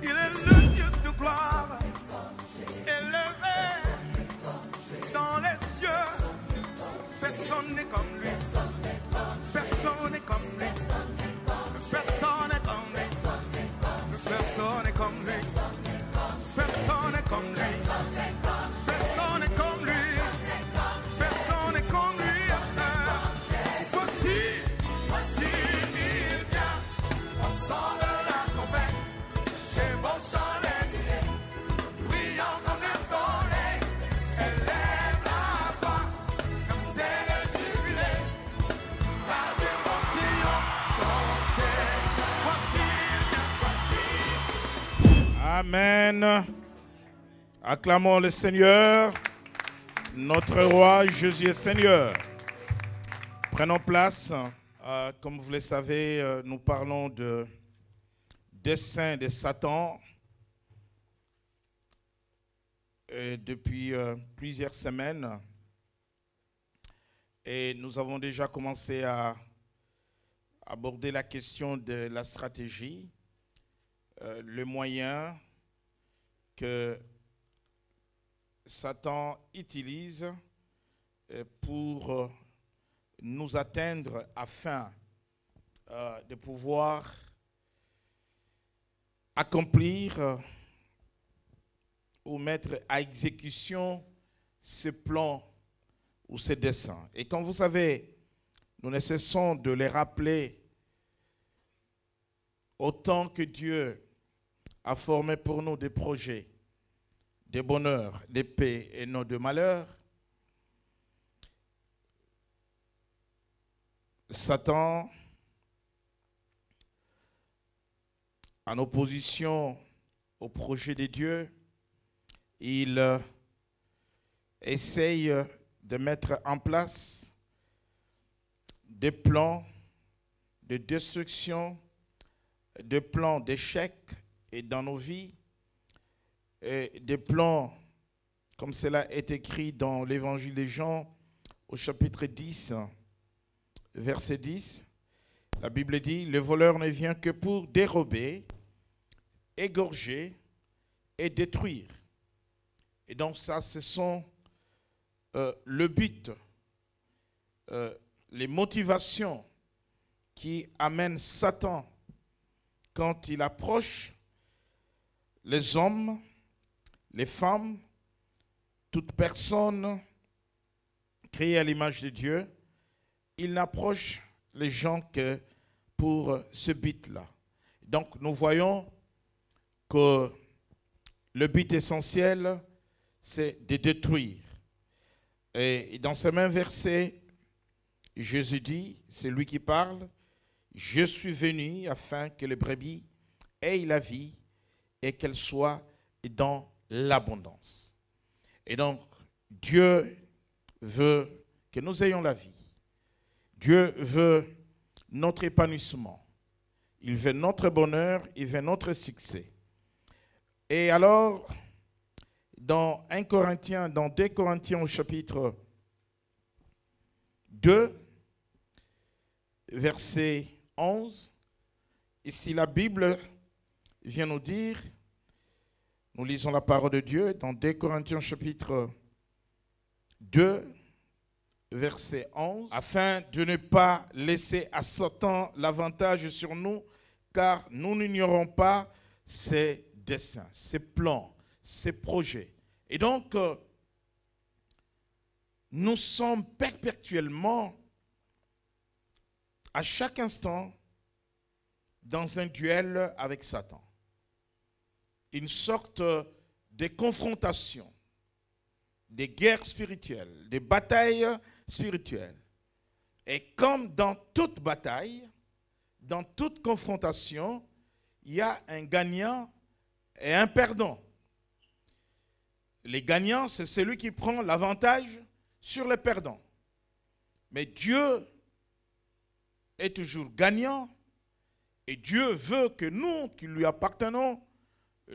Il est le Dieu de gloire, élevé dans les cieux. Personne n'est comme lui. Amen. Acclamons le Seigneur. Notre roi Jésus est Seigneur. Prenons place. Euh, comme vous le savez, euh, nous parlons de dessein de Satan. depuis euh, plusieurs semaines. Et nous avons déjà commencé à aborder la question de la stratégie, le moyen, que Satan utilise euh, pour euh, nous atteindre afin euh, de pouvoir accomplir ou mettre à exécution ses plans ou ses desseins. Et comme vous savez, nous ne cessons de les rappeler autant que Dieu a formé pour nous des projets de bonheur, de paix et non de malheur. Satan, en opposition au projet de Dieu, il euh, essaye de mettre en place des plans de destruction, des plans d'échec, et dans nos vies et euh, des plans, comme cela est écrit dans l'Évangile des Jean au chapitre 10, verset 10. La Bible dit, le voleur ne vient que pour dérober, égorger et détruire. Et donc ça, ce sont euh, le but, euh, les motivations qui amènent Satan quand il approche les hommes, les femmes, toute personne créée à l'image de Dieu, il n'approche les gens que pour ce but-là. Donc nous voyons que le but essentiel, c'est de détruire. Et dans ce même verset, Jésus dit, c'est lui qui parle, je suis venu afin que les brebis aient la vie et qu'elle soit dans l'abondance. Et donc, Dieu veut que nous ayons la vie. Dieu veut notre épanouissement. Il veut notre bonheur, il veut notre succès. Et alors, dans 1 Corinthiens, dans 2 Corinthiens au chapitre 2, verset 11, ici la Bible vient nous dire, nous lisons la parole de Dieu dans 2 Corinthiens chapitre 2, verset 11, afin de ne pas laisser à Satan l'avantage sur nous, car nous n'ignorons pas ses desseins, ses plans, ses projets. Et donc, euh, nous sommes perpétuellement, à chaque instant, dans un duel avec Satan une sorte de confrontation, de guerres spirituelles, des batailles spirituelles. Et comme dans toute bataille, dans toute confrontation, il y a un gagnant et un perdant. Les gagnants, c'est celui qui prend l'avantage sur les perdants. Mais Dieu est toujours gagnant et Dieu veut que nous, qui lui appartenons,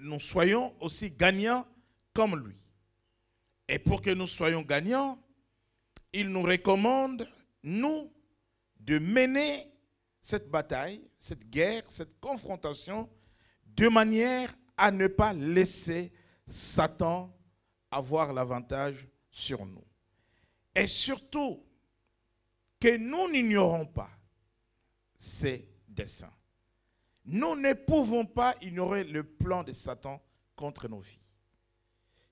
nous soyons aussi gagnants comme lui. Et pour que nous soyons gagnants, il nous recommande, nous, de mener cette bataille, cette guerre, cette confrontation, de manière à ne pas laisser Satan avoir l'avantage sur nous. Et surtout, que nous n'ignorons pas ses desseins. Nous ne pouvons pas ignorer le plan de Satan contre nos vies,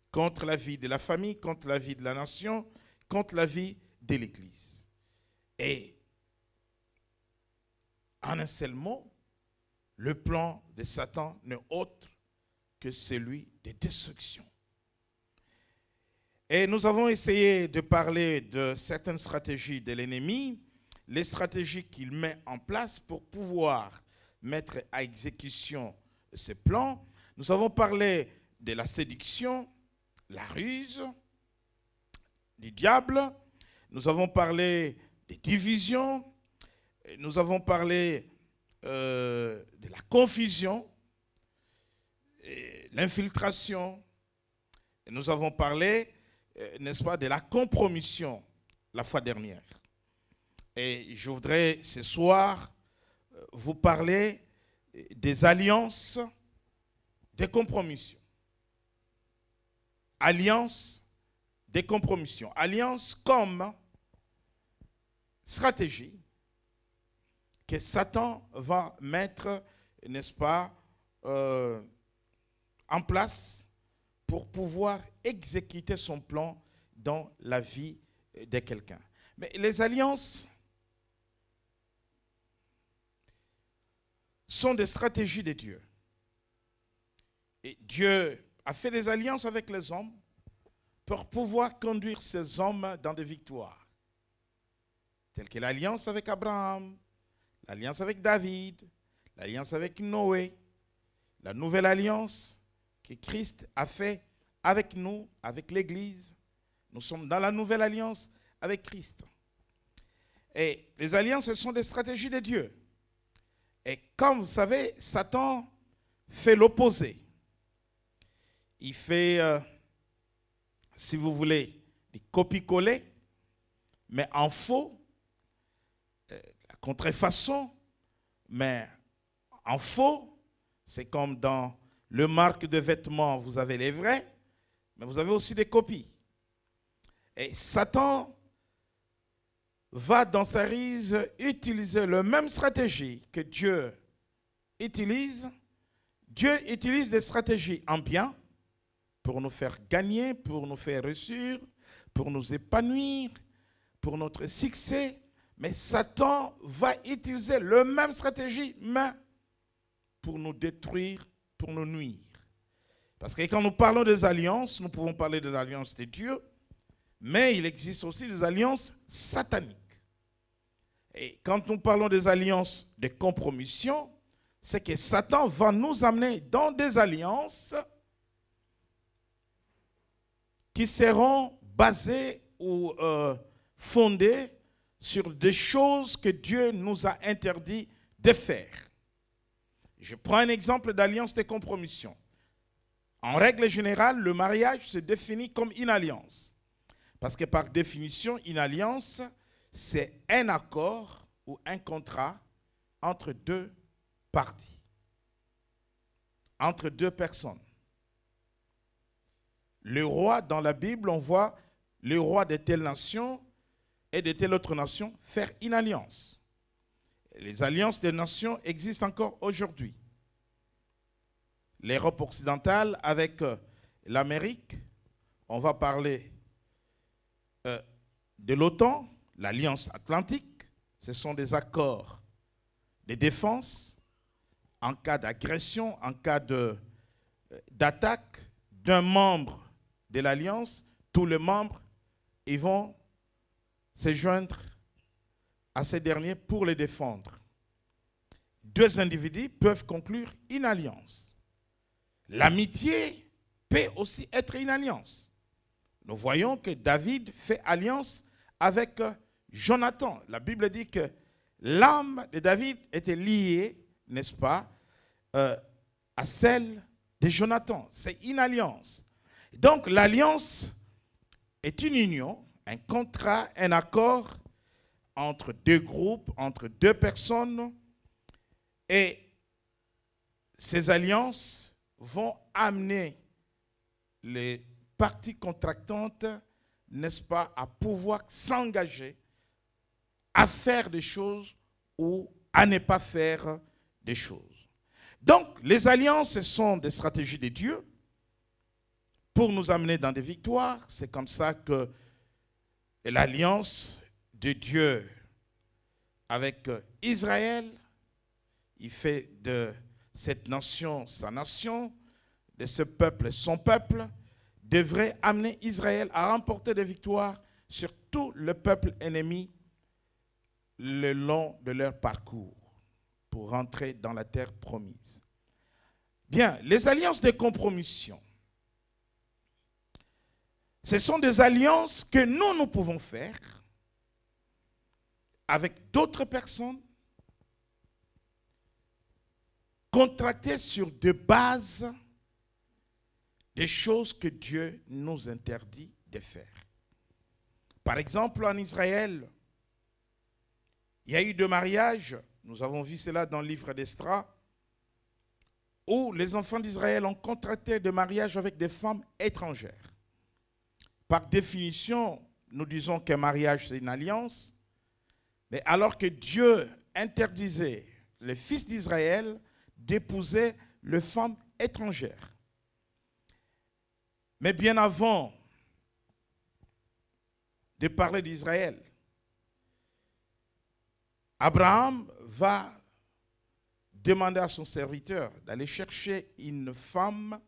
contre la vie de la famille, contre la vie de la nation, contre la vie de l'Église. Et en un seul mot, le plan de Satan n'est autre que celui de destruction. Et nous avons essayé de parler de certaines stratégies de l'ennemi, les stratégies qu'il met en place pour pouvoir mettre à exécution ces plans. Nous avons parlé de la séduction, la ruse, du diable. Nous avons parlé des divisions. Nous avons parlé euh, de la confusion, l'infiltration. Nous avons parlé, euh, n'est-ce pas, de la compromission la fois dernière. Et je voudrais ce soir vous parlez des alliances, des compromissions. Alliances, des compromissions. Alliances comme stratégie que Satan va mettre, n'est-ce pas, euh, en place pour pouvoir exécuter son plan dans la vie de quelqu'un. Mais les alliances sont des stratégies de Dieu. Et Dieu a fait des alliances avec les hommes pour pouvoir conduire ces hommes dans des victoires, telles que l'alliance avec Abraham, l'alliance avec David, l'alliance avec Noé, la nouvelle alliance que Christ a fait avec nous, avec l'Église. Nous sommes dans la nouvelle alliance avec Christ. Et les alliances, ce sont des stratégies de Dieu. Et comme vous savez, Satan fait l'opposé. Il fait, euh, si vous voulez, des copie-coller, mais en faux, euh, la contrefaçon, mais en faux. C'est comme dans le marque de vêtements, vous avez les vrais, mais vous avez aussi des copies. Et Satan va dans sa rise utiliser la même stratégie que Dieu utilise. Dieu utilise des stratégies en bien pour nous faire gagner, pour nous faire réussir, pour nous épanouir, pour notre succès. Mais Satan va utiliser la même stratégie, mais pour nous détruire, pour nous nuire. Parce que quand nous parlons des alliances, nous pouvons parler de l'alliance de Dieu, mais il existe aussi des alliances sataniques. Et quand nous parlons des alliances de compromission, c'est que Satan va nous amener dans des alliances qui seront basées ou euh, fondées sur des choses que Dieu nous a interdit de faire. Je prends un exemple d'alliance de compromission. En règle générale, le mariage se définit comme une alliance. Parce que par définition, une alliance, c'est un accord ou un contrat entre deux parties, entre deux personnes. Le roi, dans la Bible, on voit le roi de telle nation et de telle autre nation faire une alliance. Les alliances des nations existent encore aujourd'hui. L'Europe occidentale avec euh, l'Amérique, on va parler euh, de l'OTAN, l'Alliance atlantique, ce sont des accords de défense en cas d'agression, en cas euh, d'attaque d'un membre de l'Alliance, tous les membres, ils vont se joindre à ces derniers pour les défendre. Deux individus peuvent conclure une alliance. L'amitié peut aussi être une alliance. Nous voyons que David fait alliance avec euh, Jonathan, la Bible dit que l'âme de David était liée, n'est-ce pas, euh, à celle de Jonathan. C'est une alliance. Donc l'alliance est une union, un contrat, un accord entre deux groupes, entre deux personnes. Et ces alliances vont amener les parties contractantes, n'est-ce pas, à pouvoir s'engager à faire des choses ou à ne pas faire des choses. Donc, les alliances sont des stratégies de Dieu pour nous amener dans des victoires. C'est comme ça que l'alliance de Dieu avec Israël, il fait de cette nation sa nation, de ce peuple son peuple, devrait amener Israël à remporter des victoires sur tout le peuple ennemi le long de leur parcours pour rentrer dans la terre promise. Bien, les alliances de compromission, ce sont des alliances que nous, nous pouvons faire avec d'autres personnes contractées sur des bases des choses que Dieu nous interdit de faire. Par exemple, en Israël, il y a eu deux mariages, nous avons vu cela dans le livre d'Estra, où les enfants d'Israël ont contracté des mariages avec des femmes étrangères. Par définition, nous disons qu'un mariage, c'est une alliance, mais alors que Dieu interdisait les fils d'Israël d'épouser les femmes étrangères. Mais bien avant de parler d'Israël, Abraham va demander à son serviteur d'aller chercher une femme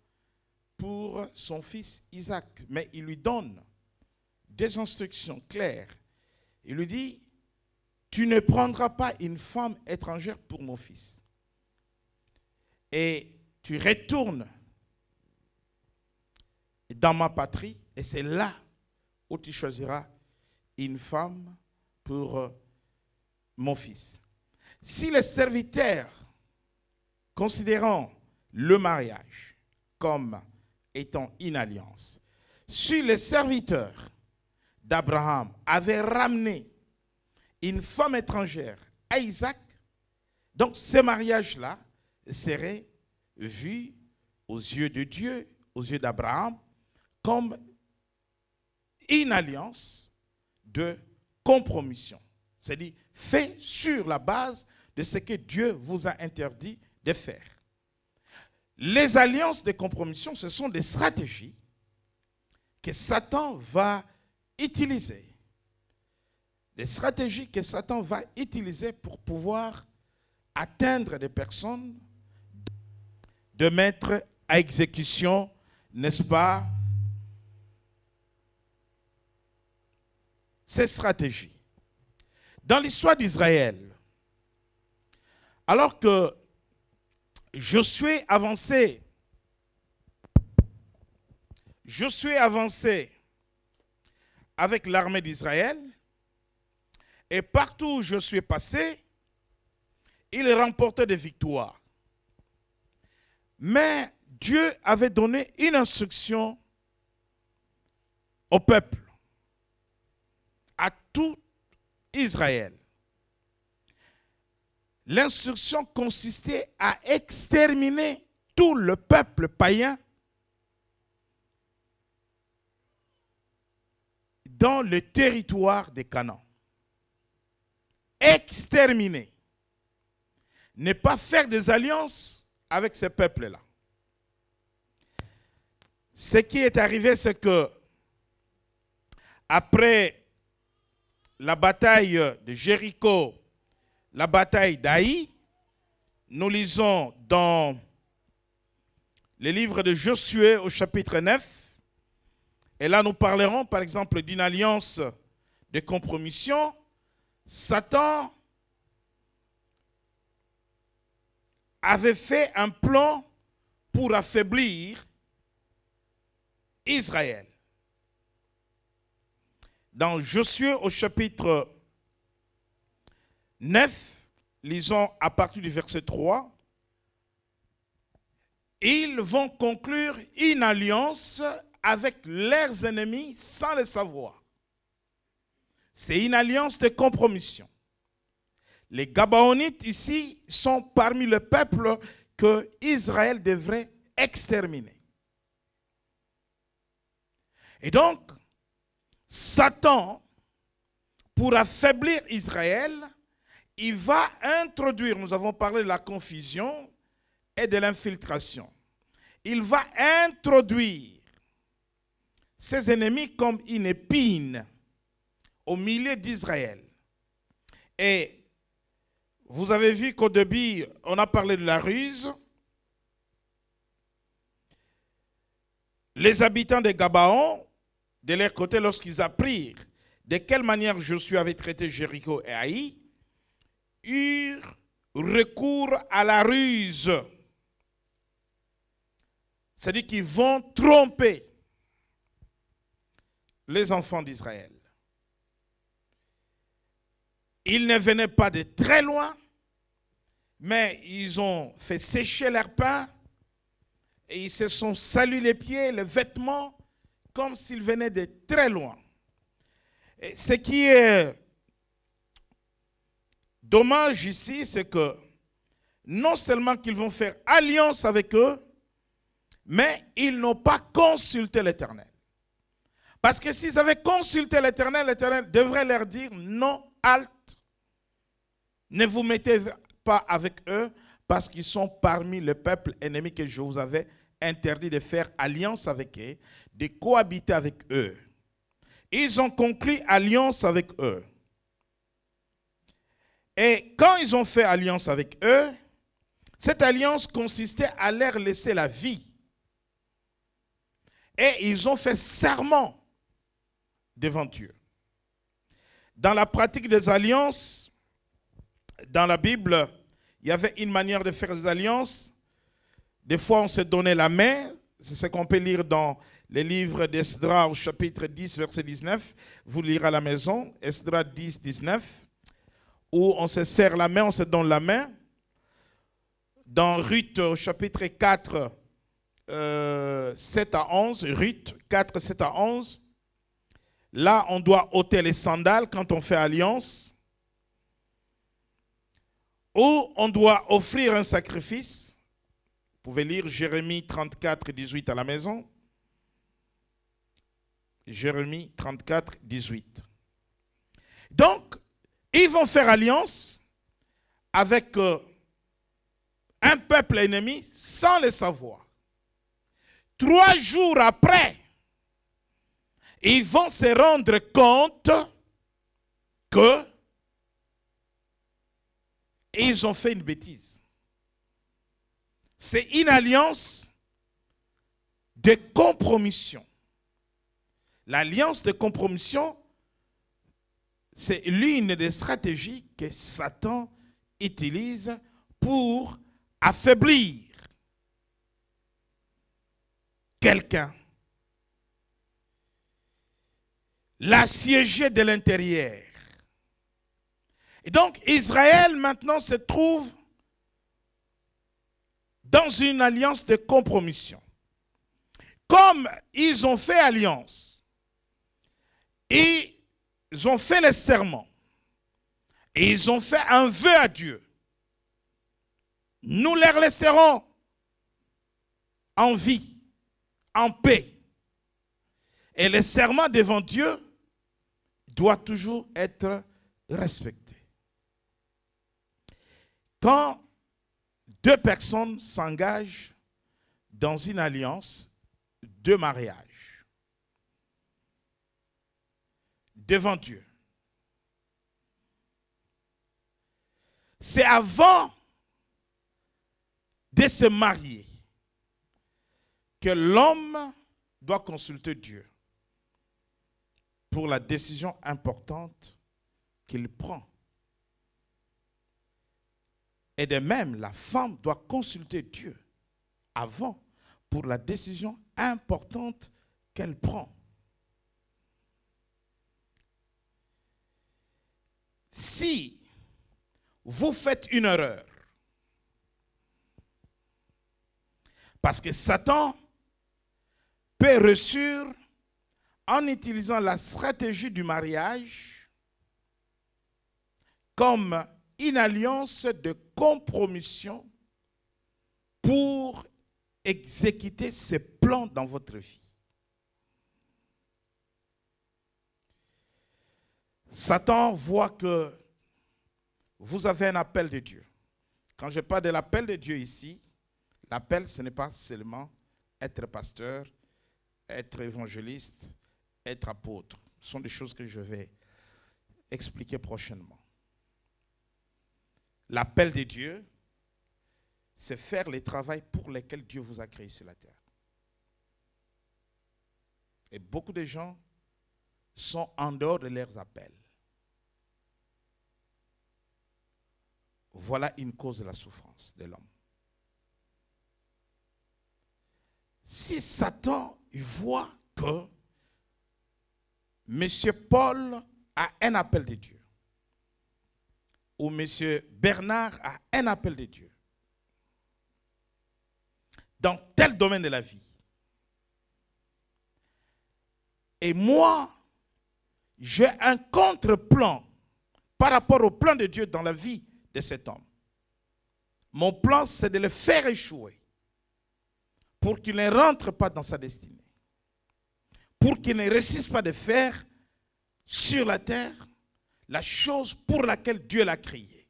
pour son fils Isaac. Mais il lui donne des instructions claires. Il lui dit, tu ne prendras pas une femme étrangère pour mon fils. Et tu retournes dans ma patrie, et c'est là où tu choisiras une femme pour mon fils. Si les serviteurs considérant le mariage comme étant une alliance, si les serviteurs d'Abraham avait ramené une femme étrangère à Isaac, donc ce mariage-là serait vu aux yeux de Dieu, aux yeux d'Abraham, comme une alliance de compromission. C'est-à-dire fait sur la base de ce que Dieu vous a interdit de faire. Les alliances de compromission, ce sont des stratégies que Satan va utiliser. Des stratégies que Satan va utiliser pour pouvoir atteindre des personnes, de mettre à exécution, n'est-ce pas, ces stratégies. Dans l'histoire d'Israël, alors que avancé, je suis avancé avec l'armée d'Israël, et partout où je suis passé, il remportait des victoires. Mais Dieu avait donné une instruction au peuple, à tout Israël. L'instruction consistait à exterminer tout le peuple païen dans le territoire des Canaan. Exterminer. Ne pas faire des alliances avec ces peuples-là. Ce qui est arrivé, c'est que après la bataille de Jéricho, la bataille d'Aï, nous lisons dans le livre de Josué au chapitre 9, et là nous parlerons par exemple d'une alliance de compromission, Satan avait fait un plan pour affaiblir Israël. Dans Josué au chapitre 9, lisons à partir du verset 3, ils vont conclure une alliance avec leurs ennemis sans le savoir. C'est une alliance de compromission. Les Gabaonites ici sont parmi le peuple que Israël devrait exterminer. Et donc, Satan, pour affaiblir Israël, il va introduire, nous avons parlé de la confusion et de l'infiltration, il va introduire ses ennemis comme une épine au milieu d'Israël. Et vous avez vu qu'au début, on a parlé de la ruse. Les habitants de Gabaon de leur côté, lorsqu'ils apprirent de quelle manière Josué avait traité Jéricho et Haï, eurent recours à la ruse. C'est-à-dire qu'ils vont tromper les enfants d'Israël. Ils ne venaient pas de très loin, mais ils ont fait sécher leur pain et ils se sont salués les pieds, les vêtements, comme s'ils venaient de très loin. Et ce qui est dommage ici, c'est que non seulement qu'ils vont faire alliance avec eux, mais ils n'ont pas consulté l'Éternel. Parce que s'ils avaient consulté l'Éternel, l'Éternel devrait leur dire non, halte, ne vous mettez pas avec eux parce qu'ils sont parmi le peuple ennemi que je vous avais interdit de faire alliance avec eux, de cohabiter avec eux. Ils ont conclu alliance avec eux. Et quand ils ont fait alliance avec eux, cette alliance consistait à leur laisser la vie. Et ils ont fait serment devant Dieu. Dans la pratique des alliances, dans la Bible, il y avait une manière de faire des alliances des fois, on se donné la main. C'est ce qu'on peut lire dans les livres d'Esdras, au chapitre 10, verset 19. Vous lirez à la maison, Esdra 10, 19, où on se serre la main, on se donne la main. Dans Ruth au chapitre 4, 7 euh, à 11, Ruth 4, 7 à 11, là, on doit ôter les sandales quand on fait alliance. Ou on doit offrir un sacrifice pouvez lire Jérémie 34, 18 à la maison. Jérémie 34, 18. Donc, ils vont faire alliance avec euh, un peuple ennemi sans le savoir. Trois jours après, ils vont se rendre compte que ils ont fait une bêtise c'est une alliance de compromission. L'alliance de compromission, c'est l'une des stratégies que Satan utilise pour affaiblir quelqu'un, l'assiéger de l'intérieur. Et donc Israël maintenant se trouve dans une alliance de compromission. Comme ils ont fait alliance, ils ont fait les serments et ils ont fait un vœu à Dieu, nous les laisserons en vie, en paix. Et les serments devant Dieu doit toujours être respecté. Quand deux personnes s'engagent dans une alliance de mariage devant Dieu. C'est avant de se marier que l'homme doit consulter Dieu pour la décision importante qu'il prend et de même, la femme doit consulter Dieu avant pour la décision importante qu'elle prend. Si vous faites une erreur, parce que Satan peut reçu en utilisant la stratégie du mariage comme une alliance de compromission pour exécuter ses plans dans votre vie. Satan voit que vous avez un appel de Dieu. Quand je parle de l'appel de Dieu ici, l'appel, ce n'est pas seulement être pasteur, être évangéliste, être apôtre. Ce sont des choses que je vais expliquer prochainement. L'appel de Dieu, c'est faire les travail pour lesquels Dieu vous a créé sur la terre. Et beaucoup de gens sont en dehors de leurs appels. Voilà une cause de la souffrance de l'homme. Si Satan voit que M. Paul a un appel de Dieu, où M. Bernard a un appel de Dieu dans tel domaine de la vie. Et moi, j'ai un contre-plan par rapport au plan de Dieu dans la vie de cet homme. Mon plan, c'est de le faire échouer pour qu'il ne rentre pas dans sa destinée, pour qu'il ne réussisse pas de faire sur la terre la chose pour laquelle Dieu l'a créé.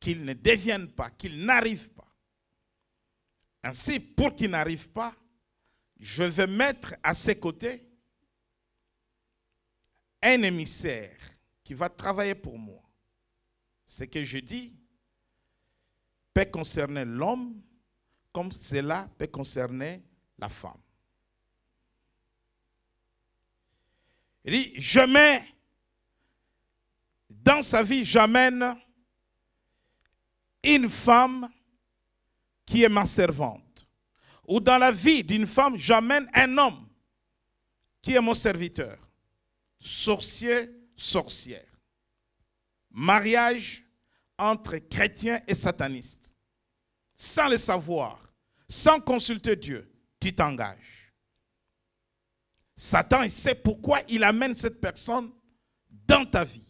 Qu'il ne devienne pas, qu'il n'arrive pas. Ainsi, pour qu'il n'arrive pas, je vais mettre à ses côtés un émissaire qui va travailler pour moi. Ce que je dis peut concerner l'homme comme cela peut concerner la femme. Il dit, je mets dans sa vie, j'amène une femme qui est ma servante. Ou dans la vie d'une femme, j'amène un homme qui est mon serviteur. Sorcier, sorcière. Mariage entre chrétiens et satanistes. Sans le savoir, sans consulter Dieu, tu t'engages. Satan, il sait pourquoi il amène cette personne dans ta vie.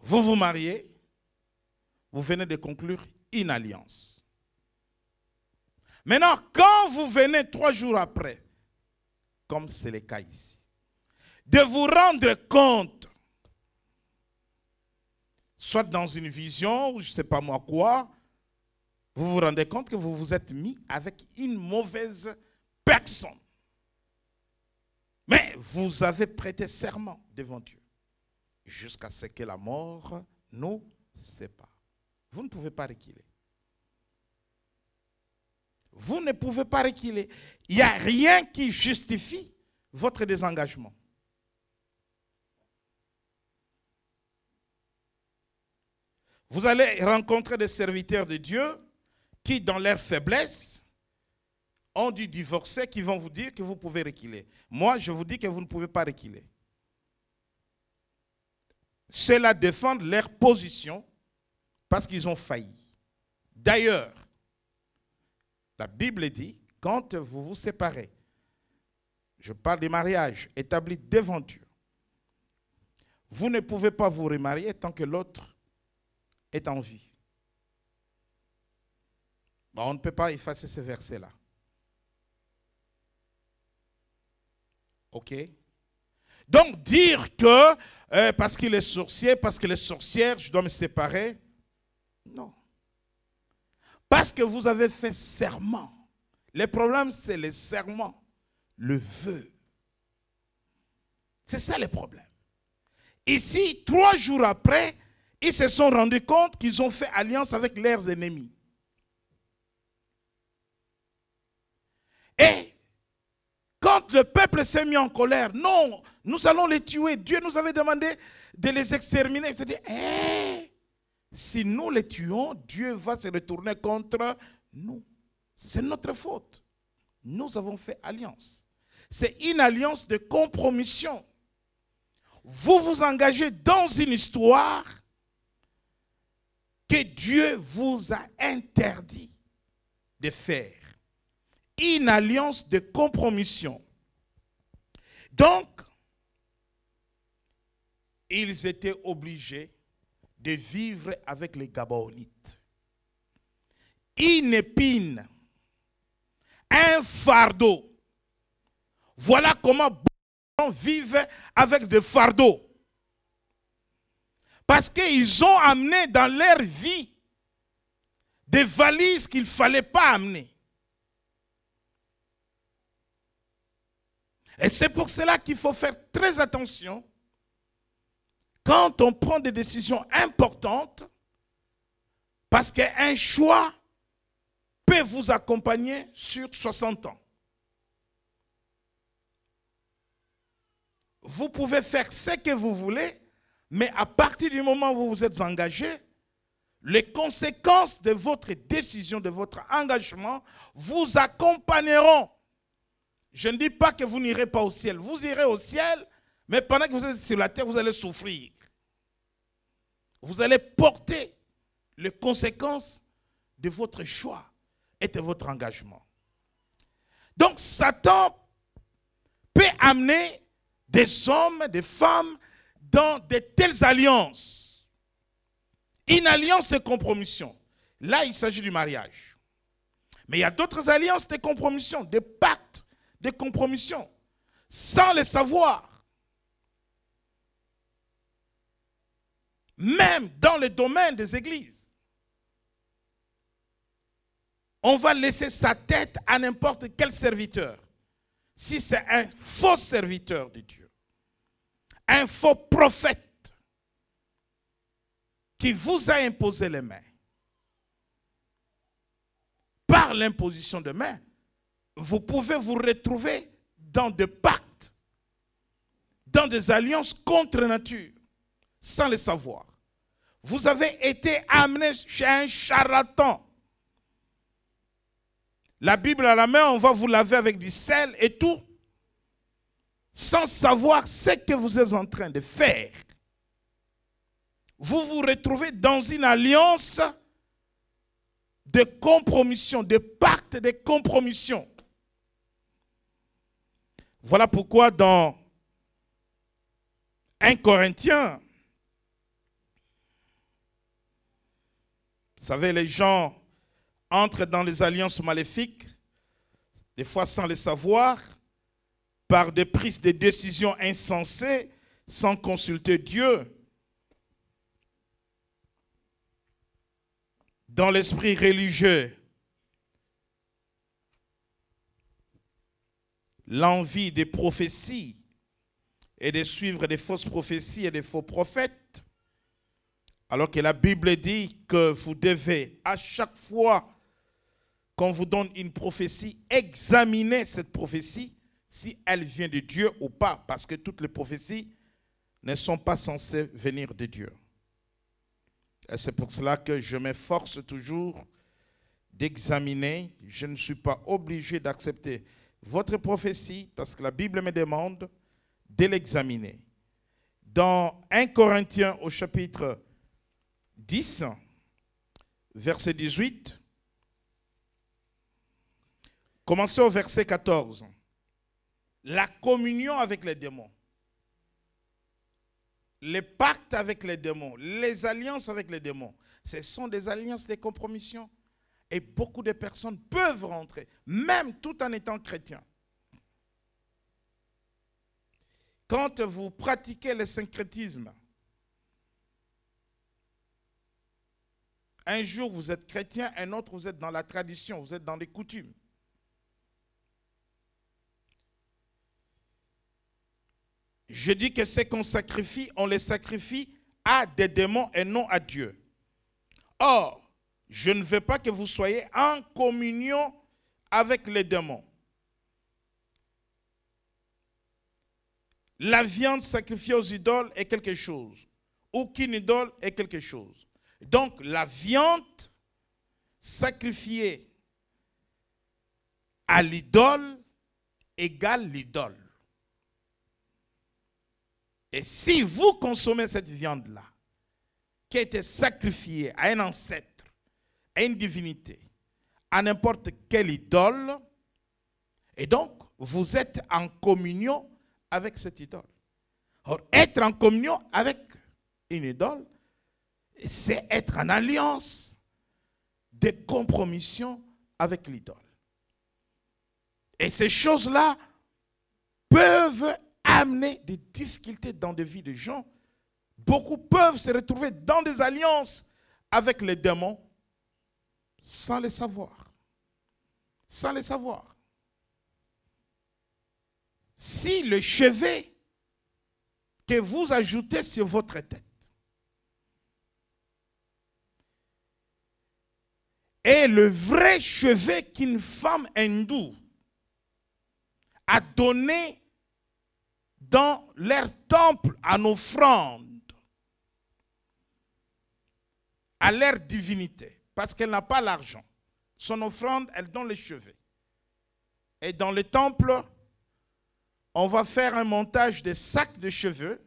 Vous vous mariez, vous venez de conclure une alliance. Maintenant, quand vous venez trois jours après, comme c'est le cas ici, de vous rendre compte, soit dans une vision, ou je ne sais pas moi quoi, vous vous rendez compte que vous vous êtes mis avec une mauvaise personne. Mais vous avez prêté serment devant Dieu jusqu'à ce que la mort nous sépare. Vous ne pouvez pas reculer. Vous ne pouvez pas reculer. Il n'y a rien qui justifie votre désengagement. Vous allez rencontrer des serviteurs de Dieu qui, dans leur faiblesse, ont dû divorcer, qui vont vous dire que vous pouvez reculer. Moi, je vous dis que vous ne pouvez pas reculer. Cela la leur position parce qu'ils ont failli. D'ailleurs, la Bible dit, quand vous vous séparez, je parle des mariages établi devant Dieu, vous ne pouvez pas vous remarier tant que l'autre est en vie. on ne peut pas effacer ce verset-là. OK Donc dire que euh, parce qu'il est sorcier, parce qu'il est sorcière, je dois me séparer. Non. Parce que vous avez fait serment. Le problème, c'est le serment, le vœu. C'est ça le problème. Ici, trois jours après, ils se sont rendus compte qu'ils ont fait alliance avec leurs ennemis. Et le peuple s'est mis en colère, non, nous allons les tuer. Dieu nous avait demandé de les exterminer. Il eh, si nous les tuons, Dieu va se retourner contre nous. C'est notre faute. Nous avons fait alliance. C'est une alliance de compromission. Vous vous engagez dans une histoire que Dieu vous a interdit de faire. Une alliance de compromission. Donc, ils étaient obligés de vivre avec les Gabonites. Une épine, un fardeau. Voilà comment beaucoup vivent avec des fardeaux. Parce qu'ils ont amené dans leur vie des valises qu'il ne fallait pas amener. Et c'est pour cela qu'il faut faire très attention quand on prend des décisions importantes, parce qu'un choix peut vous accompagner sur 60 ans. Vous pouvez faire ce que vous voulez, mais à partir du moment où vous vous êtes engagé, les conséquences de votre décision, de votre engagement, vous accompagneront je ne dis pas que vous n'irez pas au ciel. Vous irez au ciel, mais pendant que vous êtes sur la terre, vous allez souffrir. Vous allez porter les conséquences de votre choix et de votre engagement. Donc Satan peut amener des hommes, des femmes dans de telles alliances. Une alliance de compromission. Là, il s'agit du mariage. Mais il y a d'autres alliances de compromissions, des pactes des compromissions, sans le savoir. Même dans le domaine des églises. On va laisser sa tête à n'importe quel serviteur. Si c'est un faux serviteur de Dieu, un faux prophète qui vous a imposé les mains, par l'imposition de mains, vous pouvez vous retrouver dans des pactes, dans des alliances contre nature, sans le savoir. Vous avez été amené chez un charlatan. La Bible à la main, on va vous laver avec du sel et tout, sans savoir ce que vous êtes en train de faire. Vous vous retrouvez dans une alliance de compromission, de pacte de compromission. Voilà pourquoi dans 1 Corinthiens, vous savez, les gens entrent dans les alliances maléfiques, des fois sans le savoir, par des prises de décisions insensées, sans consulter Dieu. Dans l'esprit religieux, l'envie des prophéties et de suivre des fausses prophéties et des faux prophètes, alors que la Bible dit que vous devez, à chaque fois qu'on vous donne une prophétie, examiner cette prophétie, si elle vient de Dieu ou pas, parce que toutes les prophéties ne sont pas censées venir de Dieu. Et c'est pour cela que je m'efforce toujours d'examiner. Je ne suis pas obligé d'accepter votre prophétie, parce que la Bible me demande de l'examiner. Dans 1 Corinthiens au chapitre 10, verset 18, commencez au verset 14. La communion avec les démons, les pactes avec les démons, les alliances avec les démons, ce sont des alliances, des compromissions et beaucoup de personnes peuvent rentrer, même tout en étant chrétien. Quand vous pratiquez le syncrétisme, un jour vous êtes chrétien, un autre vous êtes dans la tradition, vous êtes dans les coutumes. Je dis que ce qu'on sacrifie, on les sacrifie à des démons et non à Dieu. Or, je ne veux pas que vous soyez en communion avec les démons. La viande sacrifiée aux idoles est quelque chose. Aucune idole est quelque chose. Donc la viande sacrifiée à l'idole égale l'idole. Et si vous consommez cette viande-là, qui a été sacrifiée à un ancêtre, à une divinité, à n'importe quelle idole, et donc vous êtes en communion avec cette idole. Or, être en communion avec une idole, c'est être en alliance de compromission avec l'idole. Et ces choses-là peuvent amener des difficultés dans des vies de gens. Beaucoup peuvent se retrouver dans des alliances avec les démons sans le savoir. Sans le savoir. Si le chevet que vous ajoutez sur votre tête est le vrai chevet qu'une femme hindoue a donné dans leur temple en offrande à leur divinité parce qu'elle n'a pas l'argent. Son offrande, elle donne les cheveux. Et dans le temple, on va faire un montage des sacs de cheveux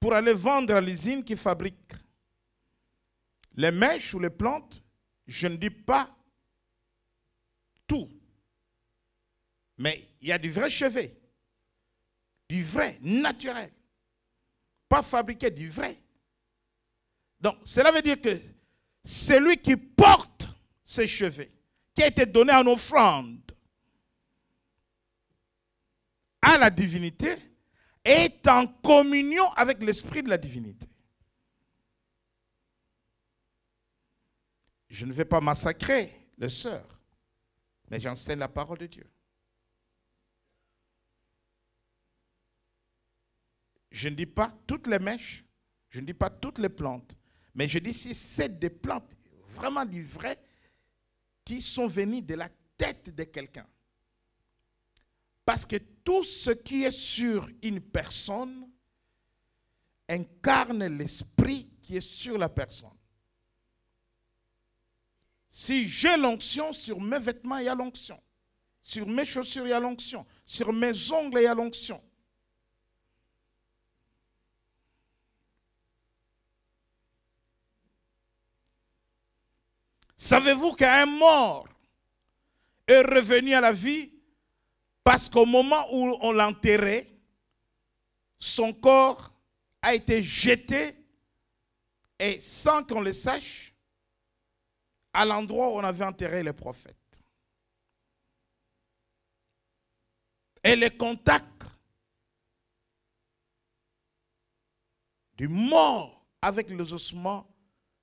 pour aller vendre à l'usine qui fabrique les mèches ou les plantes. Je ne dis pas tout, mais il y a du vrai cheveux, du vrai, naturel, pas fabriqué, du vrai. Donc, cela veut dire que celui qui porte ses cheveux, qui a été donné en offrande à la divinité, est en communion avec l'esprit de la divinité. Je ne vais pas massacrer les sœurs, mais j'enseigne la parole de Dieu. Je ne dis pas toutes les mèches, je ne dis pas toutes les plantes, mais je dis, si c'est des plantes, vraiment du vrai, qui sont venues de la tête de quelqu'un. Parce que tout ce qui est sur une personne incarne l'esprit qui est sur la personne. Si j'ai l'onction, sur mes vêtements, il y a l'onction. Sur mes chaussures, il y a l'onction. Sur mes ongles, il y a l'onction. Savez-vous qu'un mort est revenu à la vie parce qu'au moment où on l'enterrait, son corps a été jeté et sans qu'on le sache, à l'endroit où on avait enterré les prophètes. Et le contact du mort avec les ossements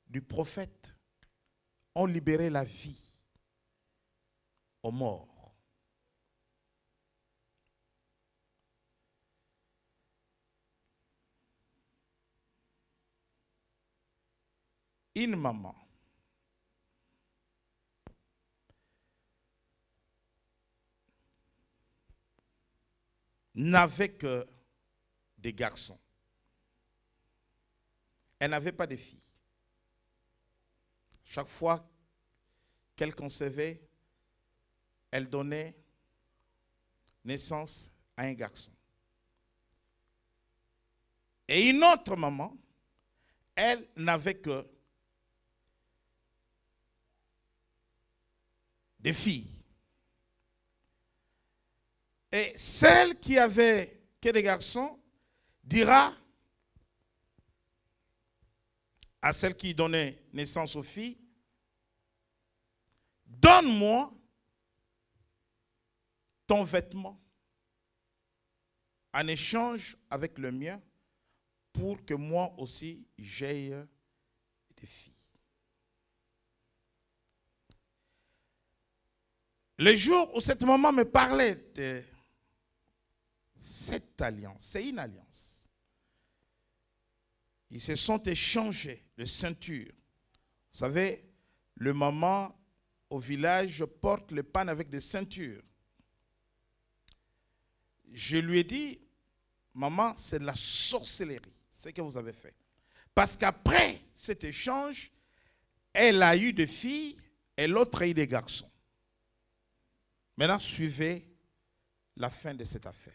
du prophète on libéré la vie aux morts. Une maman n'avait que des garçons. Elle n'avait pas de filles. Chaque fois qu'elle concevait, elle donnait naissance à un garçon. Et une autre maman, elle n'avait que des filles. Et celle qui avait que des garçons dira à celle qui donnait naissance aux filles, Donne-moi ton vêtement en échange avec le mien pour que moi aussi j'aie des filles. Le jour où cette maman me parlait de cette alliance, c'est une alliance. Ils se sont échangés de ceinture. Vous savez, le maman au village, je porte le pan avec des ceintures. Je lui ai dit, maman, c'est de la sorcellerie, ce que vous avez fait. Parce qu'après cet échange, elle a eu des filles et l'autre a eu des garçons. Maintenant, suivez la fin de cette affaire.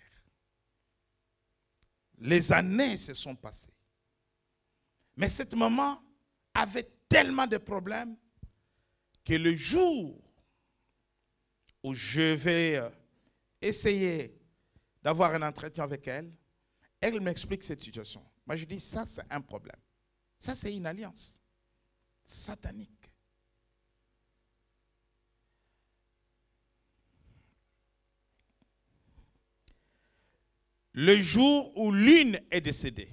Les années se sont passées. Mais cette maman avait tellement de problèmes que le jour où je vais euh, essayer d'avoir un entretien avec elle, elle m'explique cette situation. Moi, je dis, ça, c'est un problème. Ça, c'est une alliance satanique. Le jour où l'une est décédée,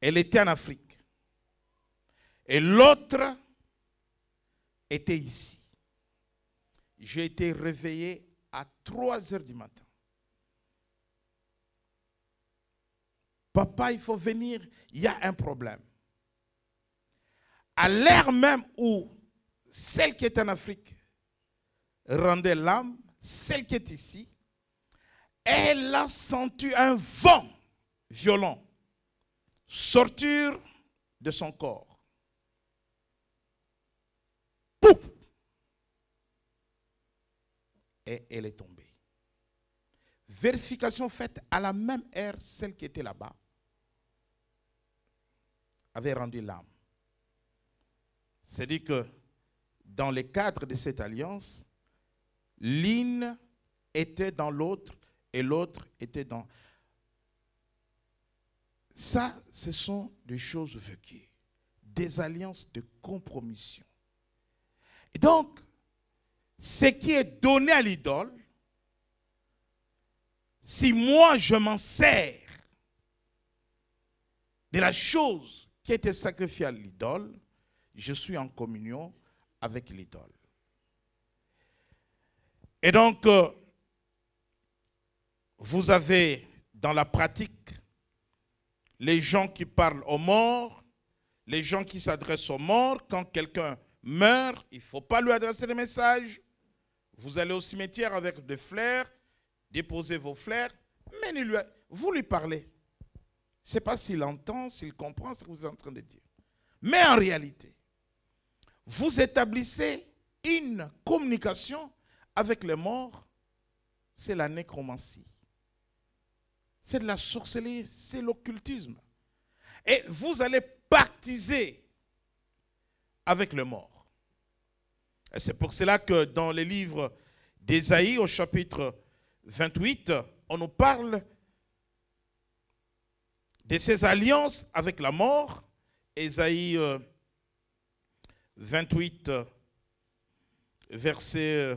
elle était en Afrique. Et l'autre était ici. J'ai été réveillé à 3 heures du matin. Papa, il faut venir, il y a un problème. À l'heure même où celle qui est en Afrique rendait l'âme, celle qui est ici, elle a senti un vent violent sortir de son corps. elle est tombée. Vérification faite à la même heure, celle qui était là-bas avait rendu l'âme. C'est-à-dire que dans le cadre de cette alliance, l'une était dans l'autre et l'autre était dans... Ça, ce sont des choses vécues, des alliances de compromission. Et donc, ce qui est donné à l'idole, si moi je m'en sers de la chose qui a été sacrifiée à l'idole, je suis en communion avec l'idole. Et donc, euh, vous avez dans la pratique les gens qui parlent aux morts, les gens qui s'adressent aux morts. Quand quelqu'un meurt, il ne faut pas lui adresser des messages. Vous allez au cimetière avec des fleurs, déposez vos fleurs, mais lui, vous lui parlez. Je ne sais pas s'il entend, s'il comprend ce que vous êtes en train de dire. Mais en réalité, vous établissez une communication avec les morts, c'est la nécromancie. C'est de la sorcellerie, c'est l'occultisme. Et vous allez baptiser avec le mort. C'est pour cela que dans le livre d'Ésaïe au chapitre 28, on nous parle de ses alliances avec la mort. Ésaïe 28, euh, verset, euh,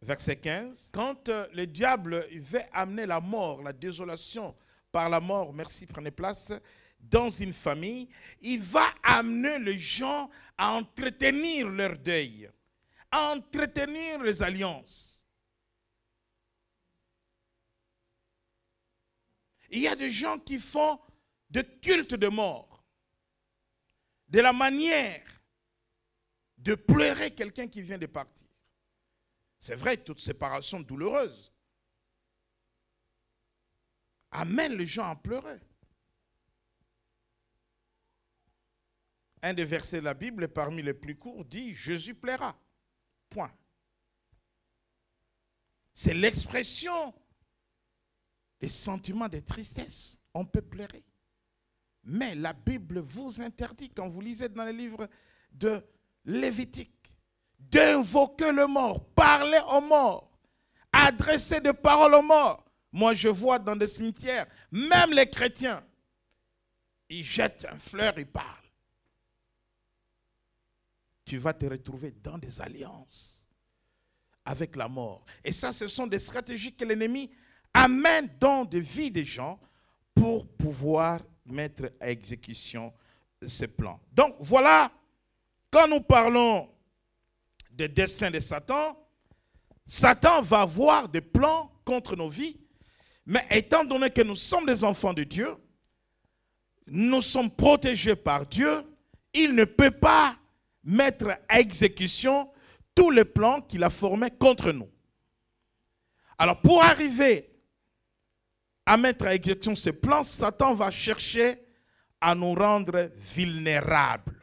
verset 15. Quand euh, le diable veut amener la mort, la désolation par la mort, merci, prenez place, dans une famille, il va amener les gens à entretenir leur deuil, à entretenir les alliances. Il y a des gens qui font de cultes de mort, de la manière de pleurer quelqu'un qui vient de partir. C'est vrai, toute séparation douloureuse amène les gens à pleurer. Un des versets de la Bible, parmi les plus courts, dit Jésus plaira. Point. C'est l'expression des sentiments de tristesse. On peut pleurer. Mais la Bible vous interdit, quand vous lisez dans les livres de Lévitique, d'invoquer le mort, parler aux morts, adresser des paroles aux morts. Moi, je vois dans des cimetières, même les chrétiens, ils jettent un fleur, ils parlent tu vas te retrouver dans des alliances avec la mort. Et ça, ce sont des stratégies que l'ennemi amène dans des vies des gens pour pouvoir mettre à exécution ses plans. Donc voilà, quand nous parlons des desseins de Satan, Satan va avoir des plans contre nos vies, mais étant donné que nous sommes des enfants de Dieu, nous sommes protégés par Dieu, il ne peut pas mettre à exécution tous les plans qu'il a formés contre nous. Alors pour arriver à mettre à exécution ces plans, Satan va chercher à nous rendre vulnérables.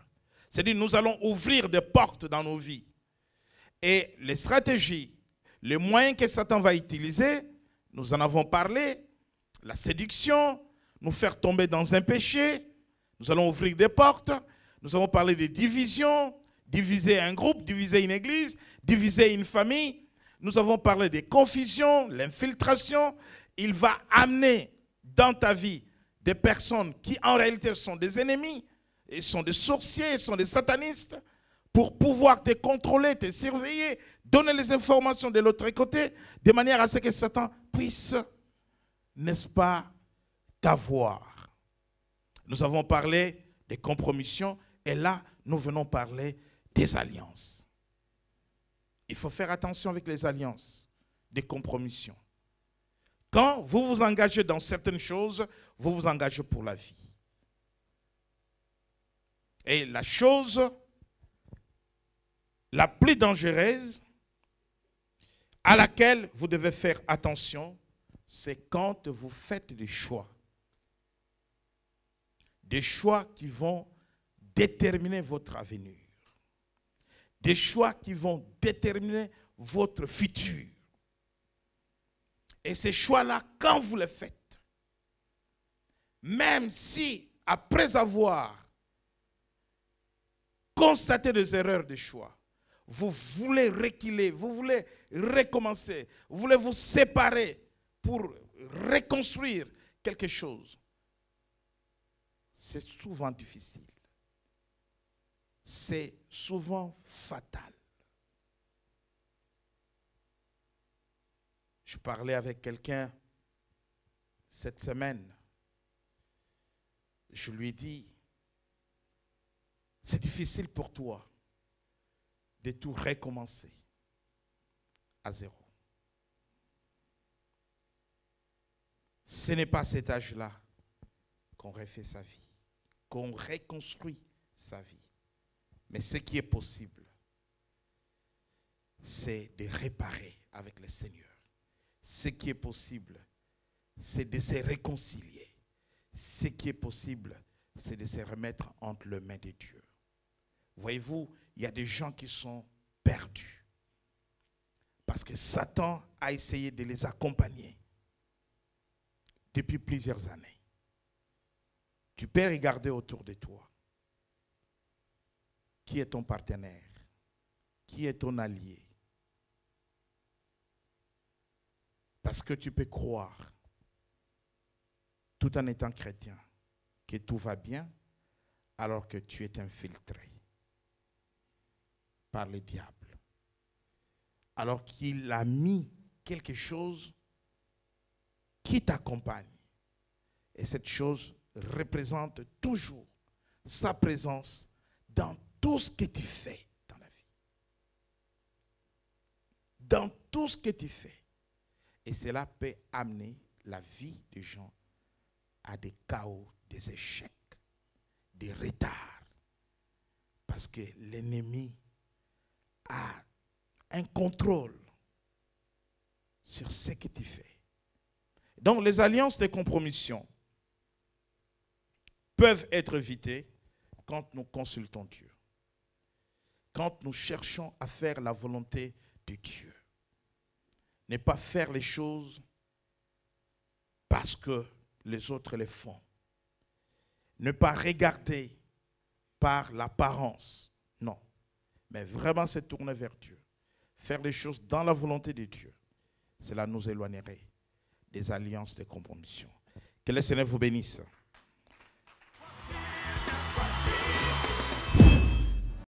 C'est-à-dire nous allons ouvrir des portes dans nos vies. Et les stratégies, les moyens que Satan va utiliser, nous en avons parlé, la séduction, nous faire tomber dans un péché, nous allons ouvrir des portes, nous avons parlé des divisions, diviser un groupe, diviser une église, diviser une famille. Nous avons parlé des confusions, l'infiltration. Il va amener dans ta vie des personnes qui en réalité sont des ennemis, et sont des sorciers, sont des satanistes, pour pouvoir te contrôler, te surveiller, donner les informations de l'autre côté, de manière à ce que Satan puisse, n'est-ce pas, t'avoir. Nous avons parlé des compromissions et là, nous venons parler des alliances. Il faut faire attention avec les alliances, des compromissions. Quand vous vous engagez dans certaines choses, vous vous engagez pour la vie. Et la chose la plus dangereuse à laquelle vous devez faire attention, c'est quand vous faites des choix. Des choix qui vont déterminer votre avenir. Des choix qui vont déterminer votre futur. Et ces choix-là, quand vous les faites, même si après avoir constaté des erreurs de choix, vous voulez reculer, vous voulez recommencer, vous voulez vous séparer pour reconstruire quelque chose, c'est souvent difficile c'est souvent fatal. Je parlais avec quelqu'un cette semaine. Je lui ai dit, c'est difficile pour toi de tout recommencer à zéro. Ce n'est pas à cet âge-là qu'on refait sa vie, qu'on reconstruit sa vie. Mais ce qui est possible, c'est de réparer avec le Seigneur. Ce qui est possible, c'est de se réconcilier. Ce qui est possible, c'est de se remettre entre les mains de Dieu. Voyez-vous, il y a des gens qui sont perdus. Parce que Satan a essayé de les accompagner depuis plusieurs années. Tu peux regarder autour de toi. Qui est ton partenaire Qui est ton allié Parce que tu peux croire, tout en étant chrétien, que tout va bien, alors que tu es infiltré par le diable. Alors qu'il a mis quelque chose qui t'accompagne. Et cette chose représente toujours sa présence dans tout ce que tu fais dans la vie. Dans tout ce que tu fais. Et cela peut amener la vie des gens à des chaos, des échecs, des retards. Parce que l'ennemi a un contrôle sur ce que tu fais. Donc les alliances de compromissions peuvent être évitées quand nous consultons Dieu quand nous cherchons à faire la volonté de Dieu. Ne pas faire les choses parce que les autres les font. Ne pas regarder par l'apparence, non. Mais vraiment se tourner vers Dieu. Faire les choses dans la volonté de Dieu. Cela nous éloignerait des alliances, des compromissions. Que le Seigneur vous bénisse.